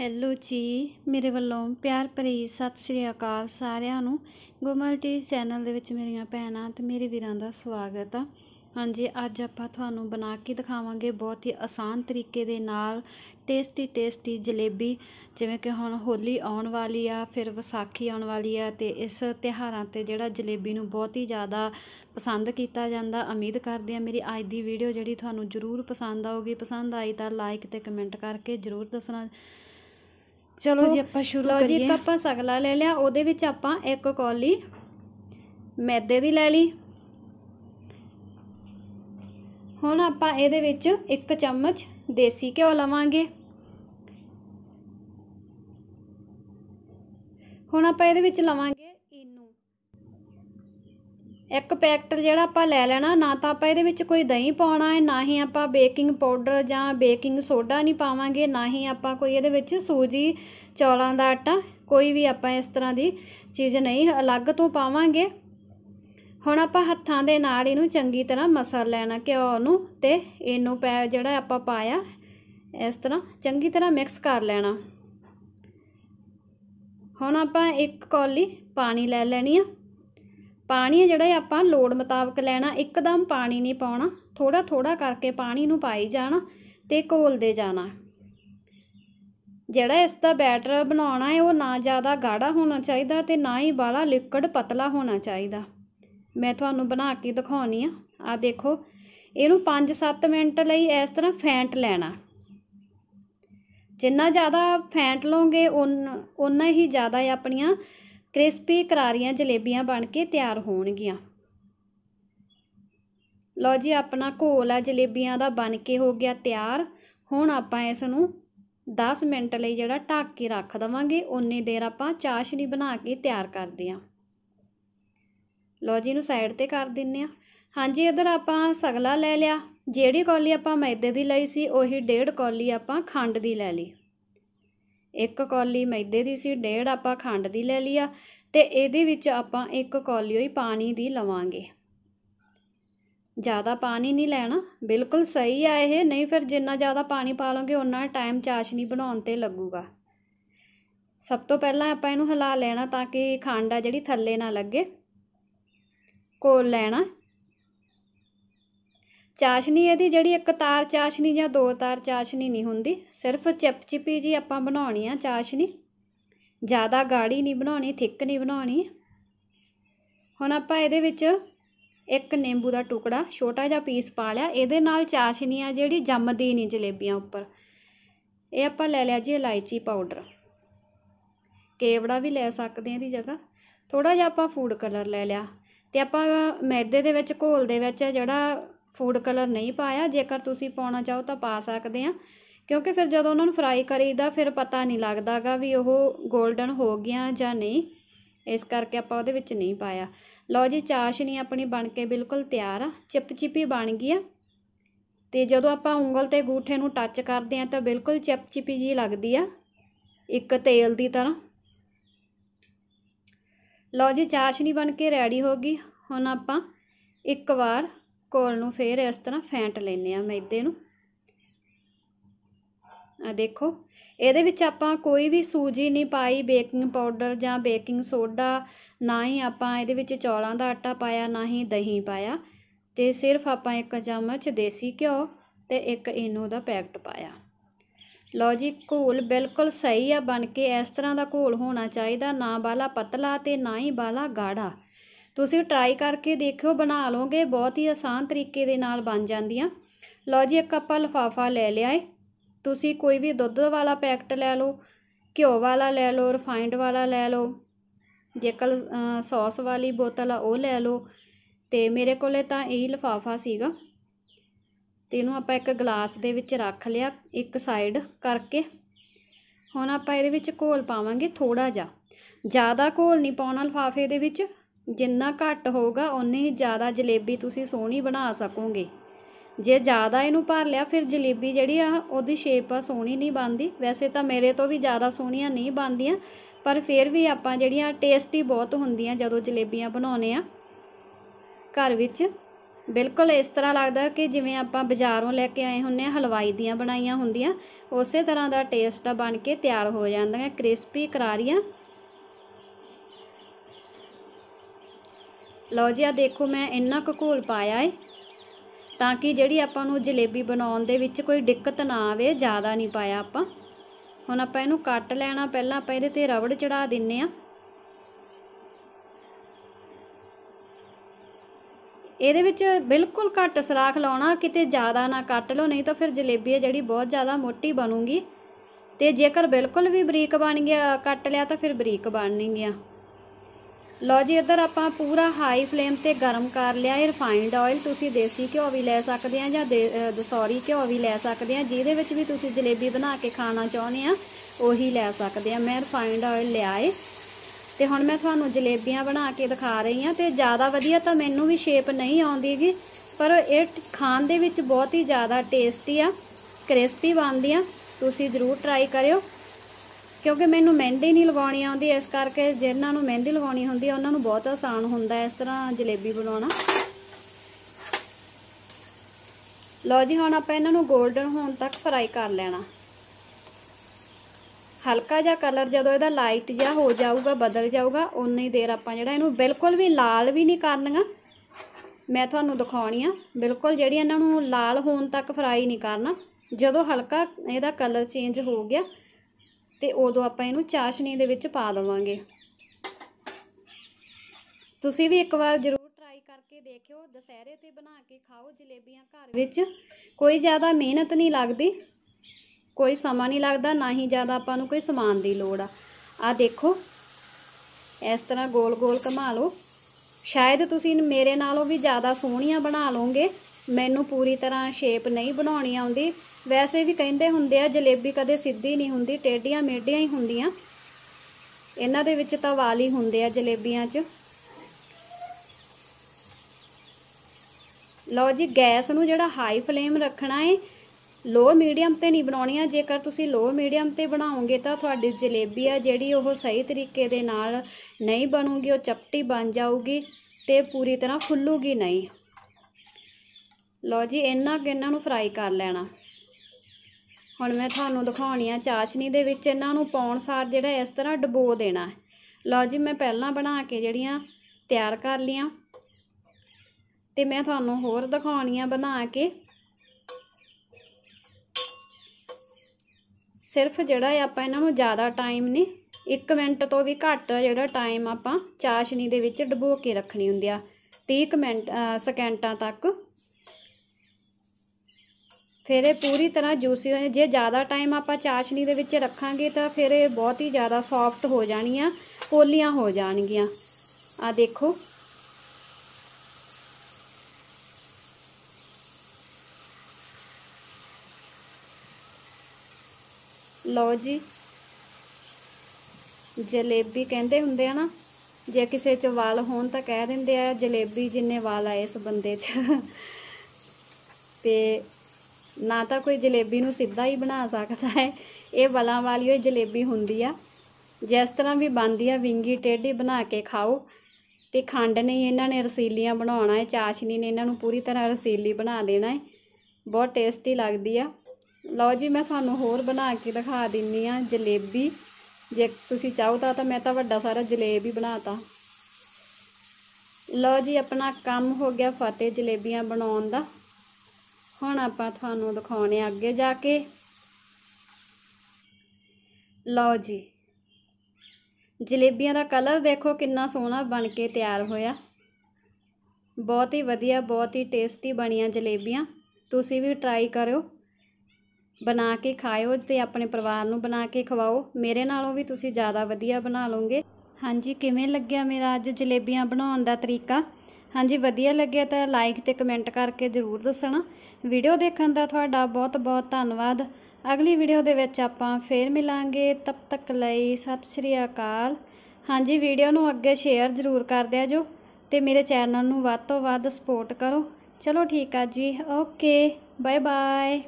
hello ਜੀ ਮੇਰੇ ਵੱਲੋਂ ਪਿਆਰ ਭਰੀ ਸਤਿ ਸ੍ਰੀ ਅਕਾਲ ਸਾਰਿਆਂ ਨੂੰ ਗੋਮਲਟੀ ਚੈਨਲ ਦੇ ਵਿੱਚ ਮੇਰੀਆਂ ਭੈਣਾਂ ਤੇ ਮੇਰੇ ਵੀਰਾਂ ਦਾ ਸਵਾਗਤ ਆ ਹਾਂਜੀ ਅੱਜ ਆਪਾਂ ਤੁਹਾਨੂੰ ਬਣਾ ਕੇ ਦਿਖਾਵਾਂਗੇ ਬਹੁਤ ਹੀ ਆਸਾਨ ਤਰੀਕੇ ਦੇ ਨਾਲ ਟੇਸਟੀ ਟੇਸਟੀ ਜਲੇਬੀ ਜਿਵੇਂ ਕਿ ਹੁਣ ਹੋਲੀ ਆਉਣ ਵਾਲੀ ਆ ਫਿਰ ਵਿਸਾਖੀ ਆਉਣ ਵਾਲੀ ਆ ਤੇ ਇਸ ਤਿਹਾਰਾਂ ਤੇ ਜਿਹੜਾ ਜਲੇਬੀ ਨੂੰ ਬਹੁਤ ਹੀ ਜ਼ਿਆਦਾ ਪਸੰਦ ਕੀਤਾ ਜਾਂਦਾ ਉਮੀਦ ਕਰਦੇ ਆ ਮੇਰੀ ਅੱਜ ਦੀ ਵੀਡੀਓ ਜਿਹੜੀ ਤੁਹਾਨੂੰ ਜ਼ਰੂਰ ਪਸੰਦ ਆਊਗੀ ਪਸੰਦ ਆਈ ਤਾਂ ਲਾਈਕ ਤੇ ਕਮੈਂਟ ਕਰਕੇ ਜ਼ਰੂਰ ਦੱਸਣਾ ਚਲੋ ਜੀ ਆਪਾਂ ਸ਼ੁਰੂ ਕਰੀਏ ਲਓ ਜੀ ਆਪਾਂ ਸਗਲਾ ਲੈ ਲਿਆ ਉਹਦੇ ਵਿੱਚ ਆਪਾਂ ਇੱਕ ਕੌਲੀ ਮੈਦੇ ਦੀ ਲੈ ਲਈ ਹੁਣ ਆਪਾਂ ਇਹਦੇ ਵਿੱਚ ਇੱਕ ਚਮਚ ਦੇਸੀ ਘਿਓ ਲਵਾਂਗੇ ਹੁਣ ਆਪਾਂ ਇਹਦੇ ਵਿੱਚ ਲਵਾਂਗੇ ਇੱਕ ਪੈਕਟ ਜਿਹੜਾ ਆਪਾਂ ਲੈ ਲੈਣਾ ਨਾ ਤਾਂ ਆਪਾਂ ਇਹਦੇ ਵਿੱਚ ਕੋਈ ਦਹੀਂ ਪਾਉਣਾ ਹੈ ਨਾ ਹੀ ਆਪਾਂ ਬੇਕਿੰਗ ਪਾਊਡਰ ਜਾਂ ਬੇਕਿੰਗ ਸੋਡਾ ਨਹੀਂ ਪਾਵਾਂਗੇ ਨਾ ਹੀ ਆਪਾਂ ਕੋਈ ਇਹਦੇ ਵਿੱਚ ਸੂਜੀ ਚੌਲਾਂ ਦਾ ਆਟਾ ਕੋਈ ਵੀ ਆਪਾਂ ਇਸ ਤਰ੍ਹਾਂ ਦੀ ਚੀਜ਼ ਨਹੀਂ ਅਲੱਗ ਤੋਂ ਪਾਵਾਂਗੇ ਹੁਣ ਆਪਾਂ ਹੱਥਾਂ ਦੇ ਨਾਲ ਇਹਨੂੰ ਚੰਗੀ ਤਰ੍ਹਾਂ ਮਸਲ ਲੈਣਾ ਉਹ ਨੂੰ ਤੇ ਇਹਨੂੰ ਪੈ ਜਿਹੜਾ ਆਪਾਂ ਪਾਇਆ ਇਸ ਤਰ੍ਹਾਂ ਚੰਗੀ ਤਰ੍ਹਾਂ ਮਿਕਸ ਕਰ ਲੈਣਾ ਹੁਣ ਆਪਾਂ ਇੱਕ ਕੌਲੀ ਪਾਣੀ ਲੈ ਲੈਣੀ ਆ ਪਾਣੀ ਜਿਹੜਾ ਆਪਾਂ ਲੋੜ ਮੁਤਾਬਕ ਲੈਣਾ ਇੱਕਦਮ ਪਾਣੀ ਨਹੀਂ ਪਾਉਣਾ ਥੋੜਾ ਥੋੜਾ ਕਰਕੇ ਪਾਣੀ ਨੂੰ ਪਾਈ ਜਾਣਾ ਤੇ ਘੋਲਦੇ ਜਾਣਾ ਜਿਹੜਾ ਇਸ ਦਾ ਬੈਟਰ ਬਣਾਉਣਾ ਹੈ ਉਹ ਨਾ ਜ਼ਿਆਦਾ ਗਾੜਾ ਹੋਣਾ ਚਾਹੀਦਾ ਤੇ ਨਾ ਹੀ ਬਾਲਾ ਲਿਕਵਿਡ ਪਤਲਾ ਹੋਣਾ ਚਾਹੀਦਾ ਮੈਂ ਤੁਹਾਨੂੰ ਬਣਾ ਕੇ ਦਿਖਾਉਣੀ ਆ ਆ ਦੇਖੋ ਇਹਨੂੰ 5-7 ਮਿੰਟ ਲਈ ਇਸ ਤਰ੍ਹਾਂ ਫੈਂਟ ਲੈਣਾ ਜਿੰਨਾ ਜ਼ਿਆਦਾ ਫੈਂਟ ਲਓਗੇ ਉਨ ਉਨਾ ਹੀ ਜ਼ਿਆਦਾ ਆਪਣੀਆਂ ਕ੍ਰਿਸਪੀ ਕਰਾਰੀਆਂ ਜਲੇਬੀਆਂ ਬਣ ਕੇ ਤਿਆਰ ਹੋਣਗੀਆਂ ਲਓ ਜੀ ਆਪਣਾ ਘੋਲ ਆ ਜਲੇਬੀਆਂ ਦਾ ਬਣ ਕੇ ਹੋ ਗਿਆ ਤਿਆਰ ਹੁਣ ਆਪਾਂ ਇਸ ਨੂੰ 10 ਮਿੰਟ ਲਈ ਜਿਹੜਾ ਢੱਕ ਕੇ ਰੱਖ ਦਵਾਂਗੇ ਓਨੇ ਦੇਰ ਆਪਾਂ ਚਾਸ਼ਨੀ ਬਣਾ ਕੇ ਤਿਆਰ ਕਰਦੇ ਹਾਂ ਲਓ ਜੀ ਨੂੰ ਸਾਈਡ ਤੇ ਕਰ ਦਿੰਨੇ ਆ ਹਾਂਜੀ ਇਧਰ ਆਪਾਂ ਸਗਲਾ ਲੈ ਲਿਆ ਜਿਹੜੀ ਕੌਲੀ ਆਪਾਂ ਮੈਦੇ ਦੀ ਲਈ ਸੀ ਉਹੀ ਡੇਢ ਕੌਲੀ ਆਪਾਂ ਖੰਡ ਦੀ ਲੈ ਲਈ ਇੱਕ ਕੌਲੀ ਮੈਦੇ ਦੀ ਸੀ ਡੇਢ ਆਪਾਂ ਖੰਡ ਦੀ ਲੈ ਲਈਆ ਤੇ ਇਹਦੇ ਵਿੱਚ ਆਪਾਂ ਇੱਕ ਕੌਲੀ ਹੋਈ ਪਾਣੀ ਦੀ ਲਵਾਂਗੇ ਜ਼ਿਆਦਾ ਪਾਣੀ ਨਹੀਂ ਲੈਣਾ ਬਿਲਕੁਲ ਸਹੀ ਆ ਇਹ ਨਹੀਂ ਫਿਰ ਜਿੰਨਾ ਜ਼ਿਆਦਾ ਪਾਣੀ ਪਾ ਲਾਂਗੇ ਉਨਾ ਟਾਈਮ ਚਾਸ਼ਨੀ ਬਣਾਉਣ ਤੇ ਲੱਗੂਗਾ ਸਭ ਤੋਂ ਪਹਿਲਾਂ ਆਪਾਂ ਇਹਨੂੰ ਹਿਲਾ ਲੈਣਾ ਤਾਂ ਕਿ ਖੰਡ ਆ ਜਿਹੜੀ ਥੱਲੇ ਨਾ ਲੱਗੇ ਕੋਲ ਲੈਣਾ ਚਾਸ਼ਨੀ ਇਹਦੀ ਜਿਹੜੀ ਇੱਕ ਤਾਰ ਚਾਸ਼ਨੀ ਜਾਂ ਦੋ ਤਾਰ ਚਾਸ਼ਨੀ ਨਹੀਂ ਹੁੰਦੀ ਸਿਰਫ ਚਿਪਚਿਪੀ ਜੀ ਆਪਾਂ ਬਣਾਉਣੀ ਆ ਚਾਸ਼ਨੀ ਜ਼ਿਆਦਾ ਗਾੜੀ ਨਹੀਂ ਬਣਾਉਣੀ ਥਿੱਕ ਨਹੀਂ ਬਣਾਉਣੀ ਹੁਣ ਆਪਾਂ ਇਹਦੇ ਵਿੱਚ ਇੱਕ ਨਿੰਬੂ ਦਾ ਟੁਕੜਾ ਛੋਟਾ ਜਿਹਾ ਪੀਸ ਪਾ ਲਿਆ ਇਹਦੇ ਨਾਲ ਚਾਸ਼ਨੀ ਆ ਜਿਹੜੀ ਜੰਮਦੀ ਨਹੀਂ ਜਲੇਬੀਆਂ ਉੱਪਰ ਇਹ ਆਪਾਂ ਲੈ ਲਿਆ ਜੀ ਇਲਾਇਚੀ ਪਾਊਡਰ ਕੇਵੜਾ ਵੀ ਲੈ ਸਕਦੇ ਆ ਦੀ ਜਗ੍ਹਾ ਥੋੜਾ ਜਿਹਾ ਆਪਾਂ ਫੂਡ ਕਲਰ ਲੈ ਲਿਆ ਤੇ ਆਪਾਂ ਮੈਦੇ ਦੇ ਵਿੱਚ ਘੋਲ ਦੇ ਵਿੱਚ ਜਿਹੜਾ ਫੂਡ ਕਲਰ ਨਹੀਂ ਪਾਇਆ ਜੇਕਰ ਤੁਸੀਂ ਪਾਉਣਾ ਚਾਹੋ ਤਾਂ ਪਾ ਸਕਦੇ ਆ ਕਿਉਂਕਿ ਫਿਰ ਜਦੋਂ ਉਹਨਾਂ ਨੂੰ ਫਰਾਈ ਕਰੀਦਾ ਫਿਰ ਪਤਾ ਨਹੀਂ ਲੱਗਦਾਗਾ ਵੀ ਉਹ 골ਡਨ ਹੋ ਗਿਆ ਜਾਂ ਨਹੀਂ ਇਸ ਕਰਕੇ ਆਪਾਂ ਉਹਦੇ ਵਿੱਚ ਨਹੀਂ ਪਾਇਆ ਲਓ ਜੀ ਚਾਸ਼ਨੀ ਆਪਣੀ ਬਣ ਕੇ ਬਿਲਕੁਲ ਤਿਆਰ ਆ ਚਿਪਚਿਪੀ ਬਣ ਗਈ ਆ ਤੇ ਜਦੋਂ ਆਪਾਂ ਉਂਗਲ ਤੇ ਗੂਠੇ ਨੂੰ ਟੱਚ ਕਰਦੇ ਆ ਤਾਂ ਬਿਲਕੁਲ ਚਿਪਚਿਪੀ ਜੀ ਲੱਗਦੀ ਆ ਇੱਕ ਤੇਲ ਦੀ ਤਰ੍ਹਾਂ ਲਓ ਜੀ ਚਾਸ਼ਨੀ ਬਣ ਕੇ ਰੈਡੀ ਹੋ ਗਈ ਹੁਣ ਆਪਾਂ ਇੱਕ ਵਾਰ ਕੋਲ ਨੂੰ ਫੇਰ ਇਸ ਤਰ੍ਹਾਂ ਫੈਂਟ ਲੈਨੇ ਆ ਮੈਦੇ ਨੂੰ ਆ ਦੇਖੋ ਇਹਦੇ ਵਿੱਚ ਆਪਾਂ ਕੋਈ ਵੀ ਸੂਜੀ ਨਹੀਂ ਪਾਈ ਬੇਕਿੰਗ ਪਾਊਡਰ ਜਾਂ ਬੇਕਿੰਗ ਸੋਡਾ ਨਾ ਹੀ ਆਪਾਂ ਇਹਦੇ ਵਿੱਚ ਚੌਲਾਂ ਦਾ ਆਟਾ ਪਾਇਆ ਨਾ ਹੀ ਦਹੀਂ ਪਾਇਆ ਤੇ ਸਿਰਫ ਆਪਾਂ ਇੱਕ ਚਮਚ ਦੇਸੀ ਘਿਓ ਤੇ ਇੱਕ ਇਨੋ ਦਾ ਪੈਕਟ ਪਾਇਆ ਲਓ ਜੀ ਘੋਲ ਬਿਲਕੁਲ ਸਹੀ ਆ ਬਣ ਕੇ ਇਸ ਤਰ੍ਹਾਂ ਦਾ ਘੋਲ ਹੋਣਾ ਚਾਹੀਦਾ ਨਾ ਬਾਲਾ ਪਤਲਾ ਤੇ ਨਾ ਹੀ ਬਾਲਾ ਗਾੜਾ ਤੁਸੀਂ ਟਰਾਈ ਕਰਕੇ ਦੇਖਿਓ ਬਣਾ ਲਓਗੇ ਬਹੁਤ ਹੀ ਆਸਾਨ ਤਰੀਕੇ ਦੇ ਨਾਲ ਬਣ ਜਾਂਦੀਆਂ ਲਓ ਜੀ ਇੱਕ ਆਪਾਂ ਲਫਾਫਾ ਲੈ ਲਿਆ ਏ ਤੁਸੀਂ ਕੋਈ ਵੀ ਦੁੱਧ ਵਾਲਾ ਪੈਕਟ ਲੈ ਲਓ ਘਿਓ ਵਾਲਾ ਲੈ ਲਓ ਰਿਫਾਈਂਡ ਵਾਲਾ ਲੈ ਲਓ ਜੇਕਰ ਸੌਸ ਵਾਲੀ ਬੋਤਲ ਆ ਉਹ ਲੈ ਲਓ ਤੇ ਮੇਰੇ ਕੋਲੇ ਤਾਂ ਇਹੀ ਲਫਾਫਾ ਸੀਗਾ ਤੇ ਇਹਨੂੰ ਆਪਾਂ ਇੱਕ ਗਲਾਸ ਦੇ ਵਿੱਚ ਰੱਖ ਲਿਆ ਇੱਕ ਸਾਈਡ ਕਰਕੇ ਹੁਣ ਆਪਾਂ ਇਹਦੇ ਵਿੱਚ ਘੋਲ ਪਾਵਾਂਗੇ ਥੋੜਾ ਜਿਹਾ ਜ਼ਿਆਦਾ ਘੋਲ ਨਹੀਂ ਪਾਉਣਾ ਲਫਾਫੇ ਦੇ ਵਿੱਚ ਜਿੰਨਾ ਘੱਟ ਹੋਊਗਾ ਉਨੀ ਹੀ ਜ਼ਿਆਦਾ ਜਲੇਬੀ ਤੁਸੀਂ ਸੋਹਣੀ ਬਣਾ ਸਕੋਗੇ ਜੇ ਜ਼ਿਆਦਾ ਇਹਨੂੰ ਭਰ ਲਿਆ ਫਿਰ ਜਲੇਬੀ ਜਿਹੜੀ ਆ ਉਹਦੀ ਸ਼ੇਪ ਆ ਸੋਹਣੀ ਨਹੀਂ ਬਣਦੀ ਵੈਸੇ ਤਾਂ ਮੇਰੇ ਤੋਂ ਵੀ ਜ਼ਿਆਦਾ ਸੋਹਣੀਆਂ ਨਹੀਂ ਬਣਦੀਆਂ ਪਰ ਫਿਰ ਵੀ ਆਪਾਂ ਜਿਹੜੀਆਂ ਟੇਸਟੀ ਬਹੁਤ ਹੁੰਦੀਆਂ ਜਦੋਂ ਜਲੇਬੀਆਂ ਬਣਾਉਨੇ ਆ ਘਰ ਵਿੱਚ ਬਿਲਕੁਲ ਇਸ ਤਰ੍ਹਾਂ ਲੱਗਦਾ ਕਿ ਜਿਵੇਂ ਆਪਾਂ ਬਾਜ਼ਾਰੋਂ ਲੈ ਕੇ ਆਏ ਹੁੰਨੇ ਆ ਹਲਵਾਈ ਦੀਆਂ ਬਣਾਈਆਂ ਹੁੰਦੀਆਂ ਉਸੇ ਤਰ੍ਹਾਂ ਦਾ ਟੇਸਟ ਆ ਬਣ ਕੇ ਤਿਆਰ ਹੋ ਜਾਂਦੀਆਂ ਕ੍ਰਿਸਪੀ ਕਰਾਰੀਆਂ ਲਓ ਜੀ ਆ ਦੇਖੋ ਮੈਂ ਇੰਨਾ ਕੁ ਘੋਲ ਪਾਇਆ ਏ ਤਾਂ ਕਿ ਜਿਹੜੀ ਆਪਾਂ ਨੂੰ ਜਲੇਬੀ ਬਣਾਉਣ ਦੇ ਵਿੱਚ ਕੋਈ ਦਿੱਕਤ ਨਾ ਆਵੇ ਜ਼ਿਆਦਾ ਨਹੀਂ ਪਾਇਆ ਆਪਾਂ ਹੁਣ ਆਪਾਂ ਇਹਨੂੰ ਕੱਟ ਲੈਣਾ ਪਹਿਲਾਂ ਆਪਾਂ ਇਹਦੇ ਤੇ ਰਬੜ ਚੜਾ ਦਿੰਨੇ ਆ ਇਹਦੇ ਵਿੱਚ ਬਿਲਕੁਲ ਘੱਟ ਸਰਾਖ ਲਾਉਣਾ ਕਿਤੇ ਜ਼ਿਆਦਾ ਨਾ ਕੱਟ ਲਓ ਨਹੀਂ ਤਾਂ ਫਿਰ ਜਲੇਬੀ ਹੈ ਜਿਹੜੀ ਬਹੁਤ ਜ਼ਿਆਦਾ ਮੋਟੀ ਬਣੂਗੀ ਤੇ ਜੇਕਰ ਬਿਲਕੁਲ ਵੀ ਬਰੀਕ ਬਣ ਗਿਆ ਕੱਟ ਲਿਆ ਤਾਂ ਫਿਰ ਬਰੀਕ ਗਿਆ ਲੋ ਜੀ ਇੱਧਰ ਆਪਾਂ ਪੂਰਾ ਹਾਈ ਫਲੇਮ ਤੇ ਗਰਮ ਕਰ ਲਿਆ ਇਹ ਰਿਫਾਈਨਡ ਆਇਲ ਤੁਸੀਂ ਦੇਸੀ ਘਿਓ ਵੀ ਲੈ ਸਕਦੇ ਆ ਜਾਂ ਦਸੌਰੀ ਘਿਓ ਵੀ ਲੈ ਸਕਦੇ ਆ ਜਿਹਦੇ ਵਿੱਚ ਵੀ ਤੁਸੀਂ ਜਲੇਬੀ ਬਣਾ ਕੇ ਖਾਣਾ ਚਾਹੁੰਦੇ ਆ ਉਹੀ ਲੈ ਸਕਦੇ ਆ ਮੈਂ ਰਿਫਾਈਨਡ ਆਇਲ ਲਿਆ ਏ ਤੇ ਹੁਣ ਮੈਂ ਤੁਹਾਨੂੰ ਜਲੇਬੀਆਂ ਬਣਾ ਕੇ ਦਿਖਾ ਰਹੀ ਆ ਤੇ ਜ਼ਿਆਦਾ ਵਧੀਆ ਤਾਂ ਮੈਨੂੰ ਵੀ ਸ਼ੇਪ ਨਹੀਂ ਆਉਂਦੀ ਜੀ ਪਰ ਇਹ ਖਾਣ ਦੇ ਵਿੱਚ ਬਹੁਤ ਹੀ ਜ਼ਿਆਦਾ ਟੇਸਟੀ ਆ ਕ੍ਰਿਸਪੀ ਬਣਦੀਆਂ ਤੁਸੀਂ ਜ਼ਰੂਰ ਟਰਾਈ ਕਰਿਓ ਕਿਉਂਕਿ ਮੈਨੂੰ ਮਹਿੰਦੀ ਨਹੀਂ ਲਗਾਉਣੀ ਆਉਂਦੀ ਇਸ ਕਰਕੇ ਜਿਨ੍ਹਾਂ ਨੂੰ ਮਹਿੰਦੀ ਲਗਾਉਣੀ ਹੁੰਦੀ ਹੈ ਉਹਨਾਂ ਨੂੰ ਬਹੁਤ ਆਸਾਨ ਹੁੰਦਾ ਇਸ ਤਰ੍ਹਾਂ ਜਲੇਬੀ ਬਣਾਉਣਾ ਲਓ ਜੀ ਹੁਣ ਆਪਾਂ ਇਹਨਾਂ ਨੂੰ 골ਡਨ ਹੋਣ ਤੱਕ ਫਰਾਈ ਕਰ ਲੈਣਾ ਹਲਕਾ ਜਿਹਾ ਕਲਰ ਜਦੋਂ ਇਹਦਾ ਲਾਈਟ ਜਿਹਾ ਹੋ ਜਾਊਗਾ ਬਦਲ ਜਾਊਗਾ ਹੀ ਦੇਰ ਆਪਾਂ ਜਿਹੜਾ ਇਹਨੂੰ ਬਿਲਕੁਲ ਵੀ ਲਾਲ ਵੀ ਨਹੀਂ ਕਰਨੀਆਂ ਮੈਂ ਤੁਹਾਨੂੰ ਦਿਖਾਉਣੀ ਆ ਬਿਲਕੁਲ ਜਿਹੜੀ ਇਹਨਾਂ ਨੂੰ ਲਾਲ ਹੋਣ ਤੱਕ ਫਰਾਈ ਨਹੀਂ ਕਰਨਾ ਜਦੋਂ ਹਲਕਾ ਇਹਦਾ ਕਲਰ ਚੇਂਜ ਹੋ ਗਿਆ ਤੇ ਉਦੋਂ ਆਪਾਂ ਇਹਨੂੰ ਚਾਸ਼ਨੀ ਦੇ ਵਿੱਚ ਪਾ ਦਵਾਂਗੇ ਤੁਸੀਂ ਵੀ ਇੱਕ ਵਾਰ ਜ਼ਰੂਰ ਟਰਾਈ ਕਰਕੇ ਦੇਖਿਓ ਦੁਸਹਿਰੇ ਤੇ ਬਣਾ ਕੇ ਖਾਓ ਜਲੇਬੀਆਂ ਘਰ ਵਿੱਚ ਕੋਈ ਜ਼ਿਆਦਾ ਮਿਹਨਤ ਨਹੀਂ ਲੱਗਦੀ ਕੋਈ ਸਮਾਂ ਨਹੀਂ ਲੱਗਦਾ ਨਾ ਹੀ ਜ਼ਿਆਦਾ ਆਪਾਂ ਨੂੰ ਕੋਈ ਸਮਾਨ ਦੀ ਲੋੜ ਆ ਆ ਦੇਖੋ ਇਸ ਤਰ੍ਹਾਂ ਗੋਲ-ਗੋਲ ਘੁਮਾ ਲਓ ਸ਼ਾਇਦ ਤੁਸੀਂ ਮੇਰੇ ਨਾਲੋਂ ਵੀ ਜ਼ਿਆਦਾ ਸੋਹਣੀਆਂ ਬਣਾ ਲਓਗੇ ਮੈਨੂੰ ਪੂਰੀ ਤਰ੍ਹਾਂ ਸ਼ੇਪ ਨਹੀਂ ਬਣਾਉਣੀ ਆਉਂਦੀ ਵੈਸੇ ਵੀ ਕਹਿੰਦੇ ਹੁੰਦੇ ਆ ਜਲੇਬੀ ਕਦੇ ਸਿੱਧੀ ਨਹੀਂ ਹੁੰਦੀ ਟੇਡੀਆਂ ਮੇਡੀਆਂ ਹੀ ਹੁੰਦੀਆਂ ਇਹਨਾਂ ਦੇ ਵਿੱਚ ਤਾਂ ਵਾਲ ਹੀ ਹੁੰਦੇ ਆ ਜਲੇਬੀਆਂ 'ਚ ਲਓ ਜੀ ਗੈਸ ਨੂੰ ਜਿਹੜਾ ਹਾਈ ਫਲੇਮ ਰੱਖਣਾ ਹੈ ਲੋ ਮੀਡੀਅਮ ਤੇ ਨਹੀਂ ਬਣਾਉਣੀ ਆ ਜੇਕਰ ਤੁਸੀਂ ਲੋ ਮੀਡੀਅਮ ਤੇ ਬਣਾਓਗੇ ਤਾਂ ਤੁਹਾਡੀ ਜਲੇਬੀ ਆ ਜਿਹੜੀ ਉਹ ਸਹੀ ਤਰੀਕੇ ਦੇ ਨਾਲ ਨਹੀਂ ਬਣੂਗੀ ਉਹ ਚਪਟੀ ਬਣ ਜਾਊਗੀ ਤੇ ਪੂਰੀ ਤਰ੍ਹਾਂ ਫੁੱਲੂਗੀ ਨਹੀਂ ਲਓ ਜੀ ਇਹਨਾਂ ਇਹਨਾਂ ਨੂੰ ਫਰਾਈ ਕਰ ਲੈਣਾ ਹੁਣ ਮੈਂ ਤੁਹਾਨੂੰ ਦਿਖਾਉਣੀ ਆ ਚਾਸ਼ਨੀ ਦੇ ਵਿੱਚ ਇਹਨਾਂ ਨੂੰ ਪਾਉਣ ਸਾਰ ਜਿਹੜਾ ਇਸ ਤਰ੍ਹਾਂ ਡਬੋ ਦੇਣਾ ਹੈ ਲਓ ਜੀ ਮੈਂ ਪਹਿਲਾਂ ਬਣਾ ਕੇ ਜਿਹੜੀਆਂ ਤਿਆਰ ਕਰ ਲੀਆਂ ਤੇ ਮੈਂ ਤੁਹਾਨੂੰ ਹੋਰ ਦਿਖਾਉਣੀ ਆ ਬਣਾ ਕੇ ਸਿਰਫ ਜਿਹੜਾ ਆਪਾਂ ਇਹਨਾਂ ਨੂੰ ਜ਼ਿਆਦਾ ਟਾਈਮ ਨਹੀਂ 1 ਮਿੰਟ ਤੋਂ ਵੀ ਘੱਟ ਜਿਹੜਾ ਟਾਈਮ ਆਪਾਂ ਚਾਸ਼ਨੀ ਦੇ ਵਿੱਚ ਡਬੋ ਕੇ ਰੱਖਣੀ ਹੁੰਦੀ ਆ 30 ਮਿੰਟ ਸਕਿੰਟਾਂ ਤੱਕ ਫਿਰ ਇਹ ਪੂਰੀ ਤਰ੍ਹਾਂ ਜੂਸੀ ਹੋ ਜੇ ਜ਼ਿਆਦਾ ਟਾਈਮ ਆਪਾਂ ਚਾਸ਼ਨੀ ਦੇ ਵਿੱਚ ਰੱਖਾਂਗੇ ਤਾਂ ਫਿਰ ਇਹ ਬਹੁਤ ਹੀ ਜ਼ਿਆਦਾ ਸੌਫਟ ਹੋ ਜਾਣੀਆਂ ਕੋਲੀਆਂ ਹੋ ਜਾਣਗੀਆਂ ਆ ਦੇਖੋ ਲਓ ਜੀ ਜਲੇਬੀ ਕਹਿੰਦੇ ਹੁੰਦੇ ਆ ਨਾ ਜੇ ਕਿਸੇ ਚ ਵਾਲ ਹੋਣ ਤਾਂ ਕਹਿ ਦਿੰਦੇ ਆ ਜਲੇਬੀ ਜਿੰਨੇ ਵਾਲ ਆਏ ਇਸ ਬੰਦੇ 'ਚ ਤੇ ਨਾ ਤਾਂ ਕੋਈ ਜਲੇਬੀ ਨੂੰ ਸਿੱਧਾ ਹੀ ਬਣਾ ਸਕਦਾ ਹੈ ਇਹ ਬਲਾਂ ਵਾਲੀ ਹੋਈ ਜਲੇਬੀ ਹੁੰਦੀ ਆ ਜਿਸ ਤਰ੍ਹਾਂ ਵੀ ਬਣਦੀ ਆ ਵਿੰਗੀ ਟੇਢੀ ਬਣਾ ਕੇ ਖਾਓ ਤੇ ਖੰਡ ਨਹੀਂ ਇਹਨਾਂ ਨੇ ਰਸੀਲੀਆਂ ਬਣਾਉਣਾ ਹੈ ਚਾਸ਼ਨੀ ਨੇ ਇਹਨਾਂ ਨੂੰ ਪੂਰੀ ਤਰ੍ਹਾਂ ਰਸੀਲੀ ਬਣਾ ਦੇਣਾ ਹੈ ਬਹੁਤ ਟੇਸਟੀ ਲੱਗਦੀ ਆ ਲਓ ਜੀ ਮੈਂ ਤੁਹਾਨੂੰ ਹੋਰ ਬਣਾ ਕੇ ਦਿਖਾ ਦਿੰਨੀ ਆ ਜਲੇਬੀ ਜੇ ਤੁਸੀਂ ਚਾਹੋ ਤਾਂ ਤਾਂ ਮੈਂ ਤਾਂ ਵੱਡਾ ਸਾਰਾ ਜਲੇਬ ਹੀ ਬਣਾਤਾ ਲਓ ਜੀ ਆਪਣਾ ਕੰਮ ਹੋ ਗਿਆ ਫਤਿਹ ਜਲੇਬੀਆਂ ਬਣਾਉਣ ਦਾ ਹੁਣ ਆਪਾਂ ਤੁਹਾਨੂੰ ਦਿਖਾਉਣੇ ਅੱਗੇ ਜਾ ਕੇ ਲਓ ਜੀ ਜਲੇਬੀਆਂ ਦਾ ਕਲਰ ਦੇਖੋ ਕਿੰਨਾ ਸੋਹਣਾ ਬਣ ਕੇ ਤਿਆਰ ਹੋਇਆ ਬਹੁਤ ਹੀ ਵਧੀਆ ਬਹੁਤ ਹੀ ਟੇਸਟੀ ਬਣੀਆਂ ਜਲੇਬੀਆਂ ਤੁਸੀਂ ਵੀ ਟਰਾਈ ਕਰਿਓ ਬਣਾ ਕੇ ਖਾਇਓ ਤੇ ਆਪਣੇ ਪਰਿਵਾਰ ਨੂੰ ਬਣਾ ਕੇ ਖਵਾਓ ਮੇਰੇ ਨਾਲੋਂ ਵੀ ਤੁਸੀਂ ਜ਼ਿਆਦਾ ਵਧੀਆ ਬਣਾ ਲਓਗੇ ਹਾਂਜੀ ਕਿਵੇਂ ਲੱਗਿਆ ਮੇਰਾ ਅੱਜ ਜਲੇਬੀਆਂ ਬਣਾਉਣ ਦਾ ਤਰੀਕਾ ਹਾਂਜੀ ਵਧੀਆ ਲੱਗਿਆ ਤਾਂ ਲਾਈਕ ਤੇ ਕਮੈਂਟ ਕਰਕੇ ਜ਼ਰੂਰ ਦੱਸਣਾ ਵੀਡੀਓ ਦੇਖਣ ਦਾ ਤੁਹਾਡਾ ਬਹੁਤ ਬਹੁਤ ਧੰਨਵਾਦ ਅਗਲੀ ਵੀਡੀਓ ਦੇ ਵਿੱਚ ਆਪਾਂ ਫੇਰ ਮਿਲਾਂਗੇ ਤਬ ਤੱਕ ਲਈ ਸਤਿ ਸ਼੍ਰੀ ਅਕਾਲ ਹਾਂਜੀ ਵੀਡੀਓ ਨੂੰ ਅੱਗੇ ਸ਼ੇਅਰ ਜ਼ਰੂਰ ਕਰ ਦਿਆ ਜੋ ਤੇ ਮੇਰੇ ਚੈਨਲ ਨੂੰ ਵੱਧ ਤੋਂ ਵੱਧ ਸਪੋਰਟ ਕਰੋ ਚਲੋ ਠੀਕ ਆ ਜੀ ਓਕੇ ਬਾਏ ਬਾਏ